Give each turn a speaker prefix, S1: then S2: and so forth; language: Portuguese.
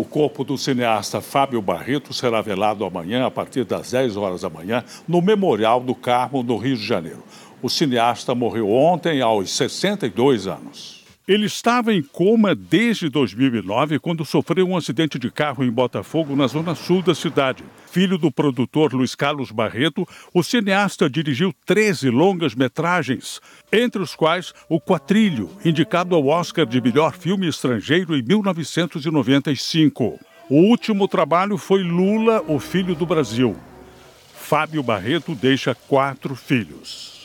S1: O corpo do cineasta Fábio Barreto será velado amanhã, a partir das 10 horas da manhã, no Memorial do Carmo, no Rio de Janeiro. O cineasta morreu ontem, aos 62 anos. Ele estava em coma desde 2009, quando sofreu um acidente de carro em Botafogo, na zona sul da cidade. Filho do produtor Luiz Carlos Barreto, o cineasta dirigiu 13 longas-metragens, entre os quais O Quatrilho, indicado ao Oscar de melhor filme estrangeiro em 1995. O último trabalho foi Lula, o Filho do Brasil. Fábio Barreto deixa quatro filhos.